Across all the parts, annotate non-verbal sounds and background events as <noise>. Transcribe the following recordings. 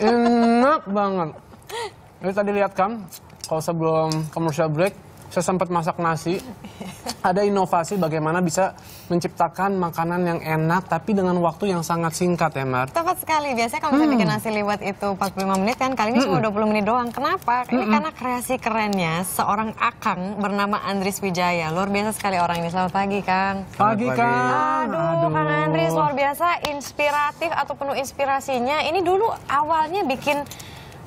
enak banget. Ini tadi lihat kan, kalau sebelum commercial break, saya sempat masak nasi ada inovasi bagaimana bisa menciptakan makanan yang enak tapi dengan waktu yang sangat singkat ya Mar. Tepat sekali. Biasanya kalau hmm. saya bikin nasi liwet itu 45 menit kan, kali ini hmm. cuma 20 menit doang. Kenapa? Hmm. Ini karena kreasi kerennya seorang akang bernama Andris Wijaya. Luar biasa sekali orang ini. Selamat pagi Kang. Pagi, pagi. Kang. Aduh, Aduh, Kang Andris luar biasa inspiratif atau penuh inspirasinya. Ini dulu awalnya bikin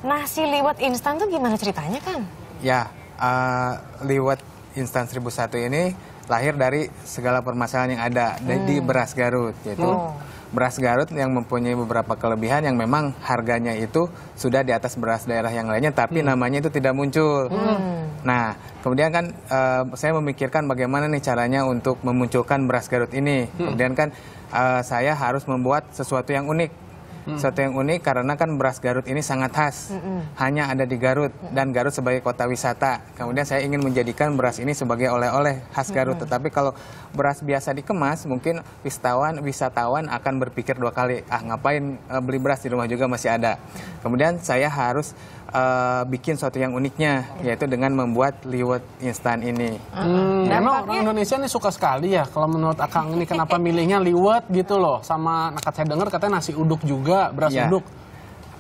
nasi liwet instan tuh gimana ceritanya Kang? Ya, uh, liwet Instan 1001 ini lahir dari segala permasalahan yang ada hmm. di beras Garut yaitu oh. beras Garut yang mempunyai beberapa kelebihan yang memang harganya itu sudah di atas beras daerah yang lainnya tapi hmm. namanya itu tidak muncul. Hmm. Nah, kemudian kan uh, saya memikirkan bagaimana nih caranya untuk memunculkan beras Garut ini. Hmm. Kemudian kan uh, saya harus membuat sesuatu yang unik Hmm. Suatu yang unik karena kan beras Garut ini sangat khas, hmm. hanya ada di Garut dan Garut sebagai kota wisata. Kemudian saya ingin menjadikan beras ini sebagai oleh-oleh khas Garut. Tetapi kalau beras biasa dikemas, mungkin wisatawan wisatawan akan berpikir dua kali, ah ngapain eh, beli beras di rumah juga masih ada. Hmm. Kemudian saya harus uh, bikin sesuatu yang uniknya yaitu dengan membuat liwet instan ini. Hmm, emang orang Indonesia ini suka sekali ya kalau menurut Akang ini kenapa milihnya liwet gitu loh sama nakat saya dengar katanya nasi uduk juga beras ya. uduk.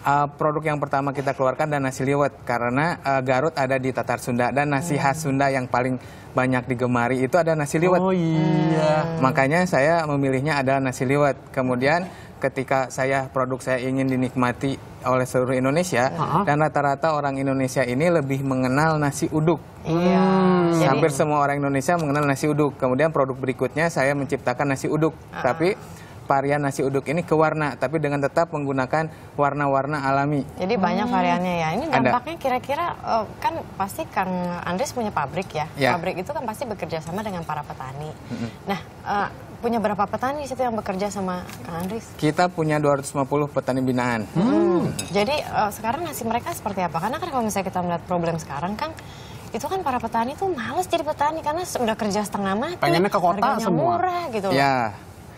Uh, produk yang pertama kita keluarkan dan nasi liwet karena uh, Garut ada di Tatar Sunda dan nasi khas Sunda yang paling banyak digemari itu ada nasi liwet. Oh iya. Makanya saya memilihnya ada nasi liwet. Kemudian ketika saya produk saya ingin dinikmati oleh seluruh Indonesia uh dan rata-rata orang Indonesia ini lebih mengenal nasi uduk. Iya. Hmm. Hampir semua orang Indonesia mengenal nasi uduk. Kemudian produk berikutnya saya menciptakan nasi uduk, uh tapi varian nasi uduk ini ke warna tapi dengan tetap menggunakan warna-warna alami. Jadi banyak hmm. variannya ya. Ini dampaknya kira-kira eh, kan pasti Kang Andres punya pabrik ya. ya. Pabrik itu kan pasti bekerja sama dengan para petani. Hmm. Nah, uh, punya berapa petani di situ yang bekerja sama Kang Andris? Kita punya 250 petani binaan. Hmm. Jadi uh, sekarang nasib mereka seperti apa? Karena kan kalau misalnya kita melihat problem sekarang, kan itu kan para petani tuh males jadi petani karena sudah kerja setengah mati. Pengennya ke kota semua. murah gitu. Ya.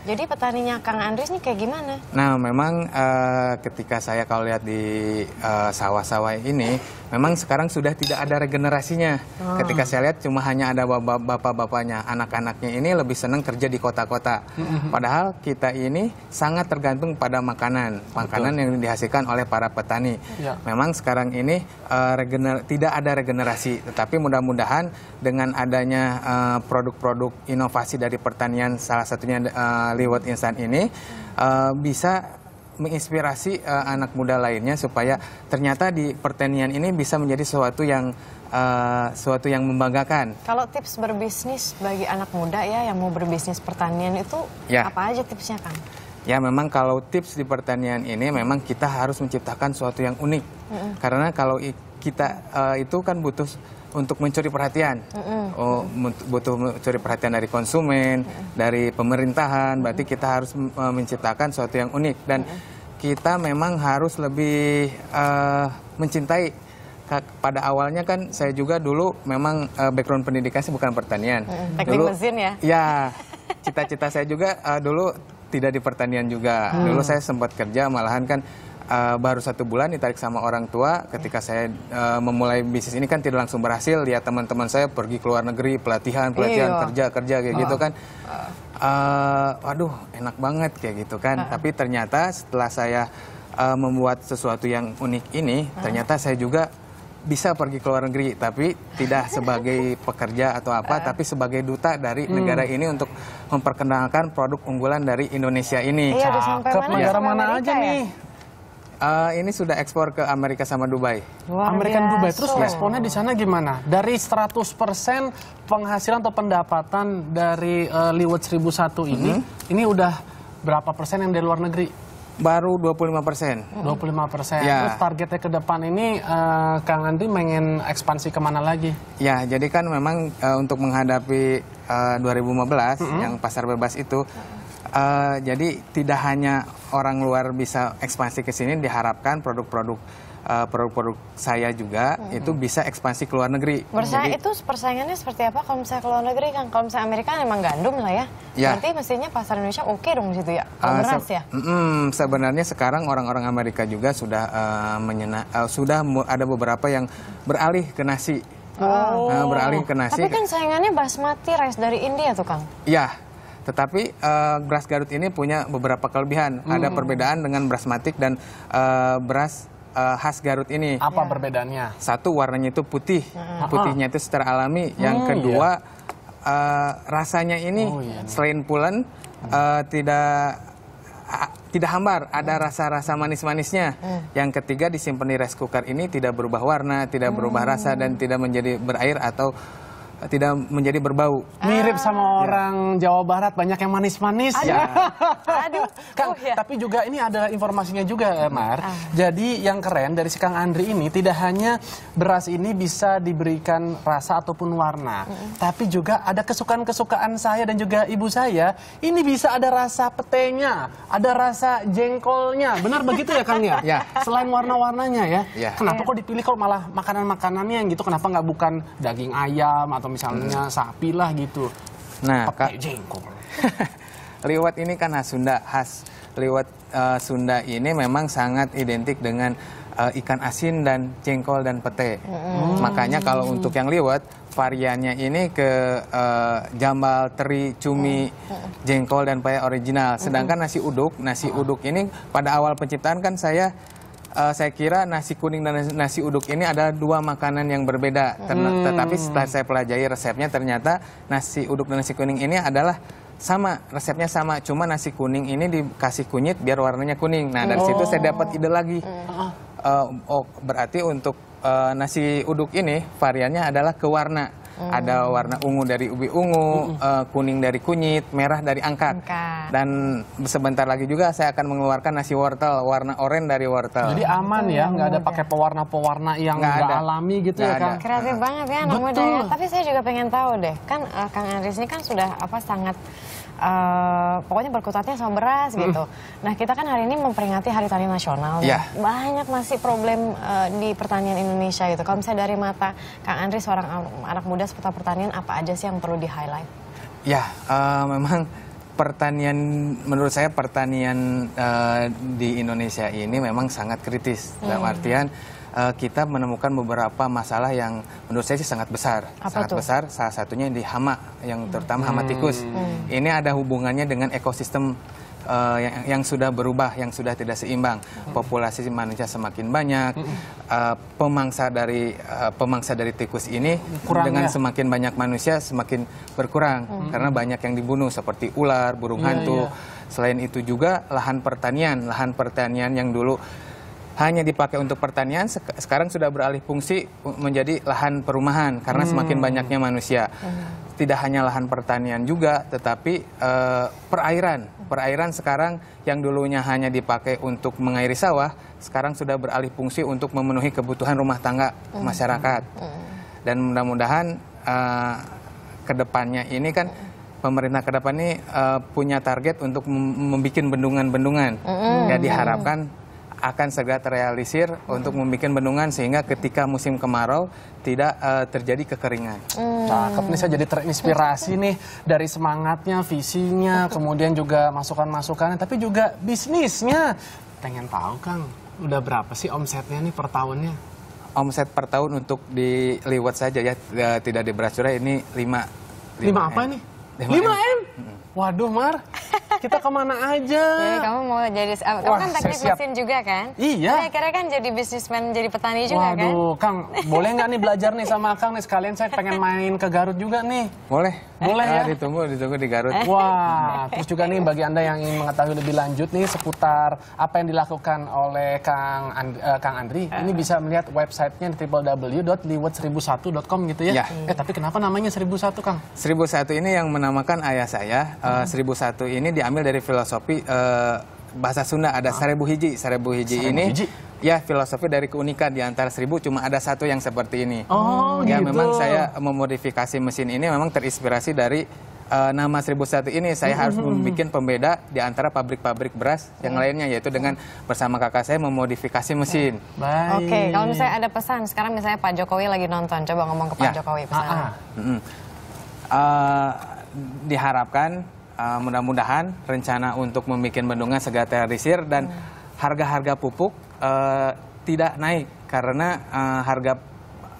Jadi petaninya Kang Andris nih kayak gimana? Nah, memang uh, ketika saya kalau lihat di eh, sawah-sawah ini, memang sekarang sudah tidak ada regenerasinya. Oh. Ketika saya lihat cuma hanya ada bapak-bapaknya, anak-anaknya ini lebih senang kerja di kota-kota. Mm-hmm. Padahal kita ini sangat tergantung pada makanan, makanan Betul. yang dihasilkan oleh para petani. Ya. Memang sekarang ini uh, regener tidak ada regenerasi, tetapi mudah-mudahan dengan adanya produk-produk uh, inovasi dari pertanian, salah satunya uh, lewat instan ini uh, bisa menginspirasi uh, anak muda lainnya supaya ternyata di pertanian ini bisa menjadi sesuatu yang uh, sesuatu yang membanggakan. Kalau tips berbisnis bagi anak muda ya yang mau berbisnis pertanian itu ya. apa aja tipsnya Kang? Ya memang kalau tips di pertanian ini memang kita harus menciptakan sesuatu yang unik. Mm -hmm. Karena kalau kita uh, itu kan butuh untuk mencuri perhatian, mm -hmm. oh, butuh mencuri perhatian dari konsumen, mm -hmm. dari pemerintahan. Berarti kita harus eh, menciptakan sesuatu yang unik dan mm -hmm. kita memang harus lebih uh, mencintai. Pada awalnya kan saya juga dulu memang uh, background pendidikan bukan pertanian. Mm -hmm. Teknik mesin ya. Ya, cita-cita saya juga uh, dulu tidak di pertanian juga. Mm. Dulu saya sempat kerja malahan kan uh, baru satu bulan ditarik sama orang tua ketika saya uh, memulai bisnis ini kan tidak langsung berhasil lihat teman-teman saya pergi ke luar negeri pelatihan pelatihan Eyo. Iya. kerja kerja kayak oh. gitu ah. kan uh, eh, waduh enak banget kayak gitu kan uh. tapi ternyata setelah saya uh, membuat sesuatu yang unik ini uh. ternyata saya juga bisa pergi ke luar negeri tapi tidak <laughs> sebagai pekerja atau apa uh. tapi sebagai duta dari hmm. negara ini untuk memperkenalkan produk unggulan dari Indonesia ini. Iya, sampai mana? Ya. Negara mana aja ya? nih? Uh, ini sudah ekspor ke Amerika sama Dubai. Amerika dan Dubai. Terus responnya di sana gimana? Dari 100% penghasilan atau pendapatan dari uh, Liwet 1001 ini, mm -hmm. ini udah berapa persen yang dari luar negeri? Baru 25 persen. 25 persen. Ya. Terus targetnya ke depan ini uh, Kang Andri ingin ekspansi kemana lagi? Ya, jadi kan memang uh, untuk menghadapi uh, 2015 mm -hmm. yang pasar bebas itu, Uh, jadi tidak hanya orang luar bisa ekspansi ke sini, diharapkan produk-produk eh, produk-produk uh, saya juga mm -hmm. itu bisa ekspansi ke luar negeri. Bersaing Jadi, itu persaingannya seperti apa kalau misalnya ke luar negeri kan? Kalau misalnya Amerika memang kan gandum lah ya. ya. Berarti mestinya pasar Indonesia oke okay dong gitu situ ya. uh, beras ya. Mm, sebenarnya sekarang orang-orang Amerika juga sudah uh, menyena uh, sudah ada beberapa yang beralih ke nasi. Oh. Uh, beralih ke nasi. Tapi kan saingannya basmati rice dari India tuh Kang. Iya. Tetapi uh, beras Garut ini punya beberapa kelebihan. Hmm. Ada perbedaan dengan beras matik dan uh, beras uh, khas Garut ini. Apa ya. perbedaannya? Satu warnanya itu putih, hmm. putihnya itu secara alami. Yang hmm, kedua iya. uh, rasanya ini oh, iya. iya. selain pulen uh, tidak tidak hambar, ada hmm. rasa-rasa manis-manisnya. Hmm. Yang ketiga disimpan di rice cooker ini tidak berubah warna, tidak berubah hmm. rasa dan tidak menjadi berair atau tidak menjadi berbau. Mirip ah. sama iya. orang Jawa Barat banyak yang manis-manis ya. Aduh. <laughs> Kang, oh, ya. tapi juga ini ada informasinya juga, hmm. Mar. Ah. Jadi yang keren dari si Kang Andri ini tidak hanya beras ini bisa diberikan rasa ataupun warna, mm -hmm. tapi juga ada kesukaan-kesukaan saya dan juga ibu saya. Ini bisa ada rasa petenya, ada rasa jengkolnya. Benar begitu ya, Kang ya? <laughs> ya. Selain warna-warnanya ya. ya. Kenapa ya. kok dipilih kalau malah makanan-makanannya yang gitu? Kenapa nggak bukan daging ayam atau atau misalnya hmm. sapi lah gitu. Nah, pakai jengkol. liwet <laughs> ini kan khas Sunda, khas liwet uh, eh, Sunda ini memang sangat identik dengan uh, ikan asin dan jengkol dan pete. Hmm. Makanya kalau untuk yang liwet variannya ini ke uh, jambal, teri, cumi, hmm. jengkol dan pete original. Sedangkan hmm. nasi uduk, nasi uduk ini pada awal penciptaan kan saya uh, saya kira nasi kuning dan nasi uduk ini adalah dua makanan yang berbeda. Hmm. Tetapi setelah saya pelajari resepnya ternyata nasi uduk dan nasi kuning ini adalah sama resepnya sama cuma nasi kuning ini dikasih kunyit biar warnanya kuning nah dari oh. situ saya dapat ide lagi uh, oh berarti untuk uh, nasi uduk ini variannya adalah ke warna Oh. ada warna ungu dari ubi ungu, hmm. uh, kuning dari kunyit, merah dari angkat. Angka. Dan sebentar lagi juga saya akan mengeluarkan nasi wortel warna oranye dari wortel. Jadi aman ya, nggak ada pakai pewarna-pewarna yang nggak ada. alami gitu gak ya kan? Kreatif Kreatif banget ya anak ya. Betul. muda Tapi saya juga pengen tahu deh, kan uh, Kang Andres ini kan sudah apa sangat uh, pokoknya berkutatnya sama beras mm. gitu. Nah kita kan hari ini memperingati Hari Tani Nasional. Yeah. Banyak masih problem uh, di pertanian Indonesia gitu. Kalau misalnya dari mata Kang Andri seorang anak muda seputar pertanian apa aja sih yang perlu di highlight? Ya yeah, uh, memang pertanian menurut saya pertanian uh, di Indonesia ini memang sangat kritis mm. dalam hmm. artian uh, kita menemukan beberapa masalah yang menurut saya sih sangat besar. Apa sangat tuh? besar salah satunya di hama yang terutama hmm. hama tikus. Hmm. Ini ada hubungannya dengan ekosistem uh, yang, yang sudah berubah, yang sudah tidak seimbang. Hmm. Populasi manusia semakin banyak, uh, pemangsa dari uh, pemangsa dari tikus ini Kurangnya. dengan ya? semakin banyak manusia semakin berkurang hmm. karena banyak yang dibunuh seperti ular, burung yeah, hantu. Yeah. Selain itu juga lahan pertanian, lahan pertanian yang dulu hanya dipakai untuk pertanian sekarang sudah beralih fungsi menjadi lahan perumahan karena hmm. semakin banyaknya manusia hmm. tidak hanya lahan pertanian juga tetapi eh, perairan perairan sekarang yang dulunya hanya dipakai untuk mengairi sawah sekarang sudah beralih fungsi untuk memenuhi kebutuhan rumah tangga hmm. masyarakat hmm. dan mudah-mudahan eh, kedepannya ini kan pemerintah ke depan ini uh, punya target untuk membuat bendungan-bendungan. Mm -hmm. Ya diharapkan akan segera terrealisir hmm. untuk membuat bendungan sehingga ketika musim kemarau tidak uh, terjadi kekeringan. Hmm. Cakep nih saya jadi terinspirasi nih dari semangatnya, visinya, kemudian juga masukan-masukannya, tapi juga bisnisnya. Pengen tahu Kang, udah berapa sih omsetnya nih per tahunnya? Omset per tahun untuk di saja ya, eh, tidak di curah ini 5 5, 5 apa nih? 5 M. 5 M? Waduh Mar. <laughs> Kita kemana aja? Jadi kamu mau jadi, eh, Wah, kamu kan teknik mesin juga kan? Iya. kira-kira kan jadi bisnismen, jadi petani juga Waduh, kan? Waduh, Kang, boleh nggak nih belajar nih sama Kang nih? Sekalian saya pengen main ke Garut juga nih. Boleh. Boleh nah, ya? Eh, ditunggu, ditunggu di Garut. Wah, terus juga nih bagi Anda yang ingin mengetahui lebih lanjut nih seputar apa yang dilakukan oleh Kang And, uh, eh, Kang Andri, ini bisa melihat websitenya di www.liwet1001.com gitu ya? ya. Eh, tapi kenapa namanya 1001, Kang? 1001 ini yang menamakan ayah saya. Uh, 1001 hmm. ini diambil ngambil dari filosofi uh, bahasa Sunda ada ah. seribu hiji. Seribu hiji seribu ini hiji? ya filosofi dari keunikan di antara seribu cuma ada satu yang seperti ini. Oh, ya gitu. memang saya memodifikasi mesin ini memang terinspirasi dari uh, nama satu ini saya hmm, harus hmm, hmm, membuat pembeda di antara pabrik-pabrik beras mm. yang lainnya yaitu dengan bersama kakak saya memodifikasi mesin. Oke, okay, kalau misalnya ada pesan sekarang misalnya Pak Jokowi lagi nonton, coba ngomong ke Pak ya. Jokowi pesan. ah, ah. Mm -hmm. uh diharapkan uh, mudah-mudahan rencana untuk membuat bendungan segera terisir dan hmm. harga-harga hmm. pupuk uh, tidak naik karena uh, harga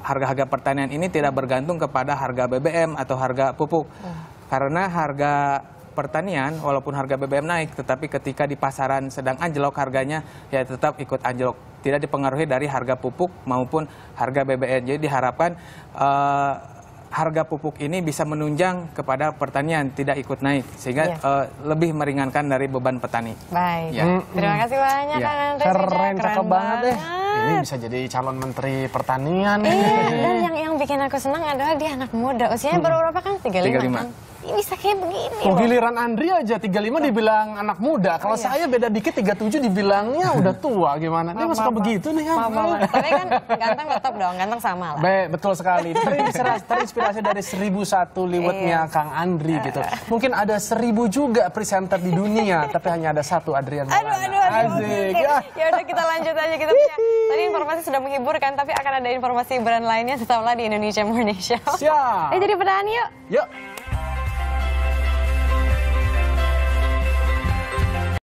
harga-harga pertanian ini tidak hmm. bergantung kepada harga BBM atau harga pupuk. Hmm. Karena harga pertanian walaupun harga BBM naik tetapi ketika di pasaran sedang anjlok harganya ya tetap ikut anjlok. Tidak dipengaruhi dari harga pupuk maupun harga BBM. Jadi diharapkan uh, harga pupuk ini bisa menunjang kepada pertanian tidak ikut naik sehingga ya. uh, lebih meringankan dari beban petani. Baik. Ya. Terima kasih banyak ya. Kang Andre. Keren, keren cakep banget deh. Ini bisa jadi calon menteri pertanian. Iya, dan <laughs> yang yang bikin aku senang adalah dia anak muda. Usianya hmm. baru berapa Kang? 35. 35 bisa kayak begini Tuh, giliran Andri aja 35 dibilang anak muda. Kalau iya. saya beda dikit 37 dibilangnya udah <laughs> tua gimana. Dia masuk begitu nih. Mama, mama. Tapi kan ganteng tetap dong, ganteng sama lah. Be, betul sekali. <laughs> Terinspirasi dari 1001 liwetnya iya. Kang Andri iya. gitu. Mungkin ada 1000 juga presenter di dunia, <laughs> tapi hanya ada satu Adrian Maulana. Aduh, aduh, aduh. Asik. Ya. ya udah kita lanjut aja kita punya. Tadi informasi sudah menghibur kan, tapi akan ada informasi hiburan lainnya setelah di Indonesia Morning Show. Siap. Eh jadi berani yuk. Yuk.